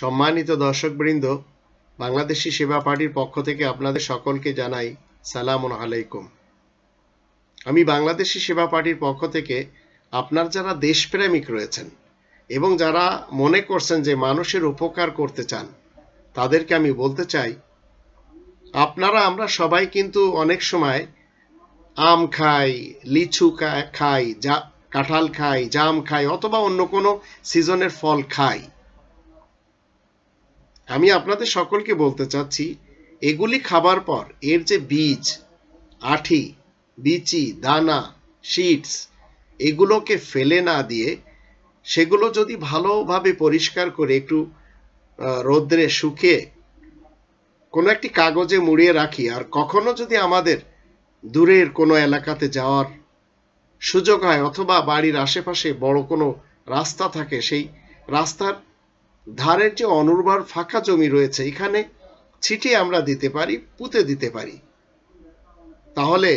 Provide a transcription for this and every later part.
সম্মানিত দর্শকবৃন্দ বাংলাদেশি সেবা পার্টির পক্ষ থেকে আপনাদের সকলকে জানাই সালাম আলাইকুম আমি বাংলাদেশি সেবা পার্টির পক্ষ থেকে আপনার যারা দেশপ্রেমিক রয়েছেন এবং যারা মনে করছেন যে মানুষের উপকার করতে চান তাদেরকে আমি বলতে চাই আপনারা আমরা সবাই কিন্তু অনেক সময় আম খাই লিচু খাই যা কাঁঠাল খাই জাম খাই অথবা অন্য কোনো সিজনের ফল খাই আমি আপনাদের সকলকে বলতে চাচ্ছি এগুলি খাবার পর এর যে বীজ আঠি বিচি দানা শিটস এগুলোকে ফেলে না দিয়ে সেগুলো যদি ভালোভাবে পরিষ্কার করে একটু রোদ্রে শুকে কোনো একটি কাগজে মুড়িয়ে রাখি আর কখনো যদি আমাদের দূরের কোনো এলাকাতে যাওয়ার সুযোগ হয় অথবা বাড়ির আশেপাশে বড় কোনো রাস্তা থাকে সেই রাস্তার ধারের যে অনুর্বর ফাঁকা জমি রয়েছে এখানে ছিটিয়ে আমরা দিতে পারি পুঁতে দিতে পারি তাহলে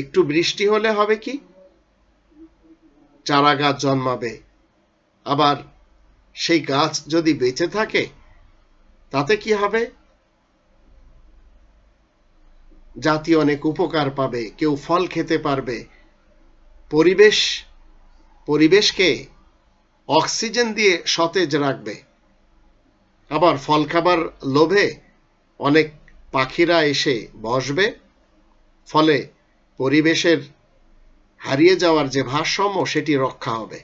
একটু বৃষ্টি হলে হবে কি চারা গাছ জন্মাবে আবার সেই গাছ যদি বেঁচে থাকে তাতে কি হবে জাতি অনেক উপকার পাবে কেউ ফল খেতে পারবে পরিবেশ পরিবেশকে অক্সিজেন দিয়ে সতেজ রাখবে আবার ফল খাবার লোভে অনেক পাখিরা এসে বসবে ফলে পরিবেশের হারিয়ে যাওয়ার যে ভারসাম্য সেটি রক্ষা হবে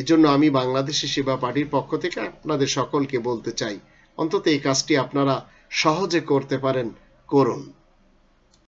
এজন্য আমি বাংলাদেশি সেবা পার্টির পক্ষ থেকে আপনাদের সকলকে বলতে চাই অন্তত এই কাজটি আপনারা সহজে করতে পারেন করুন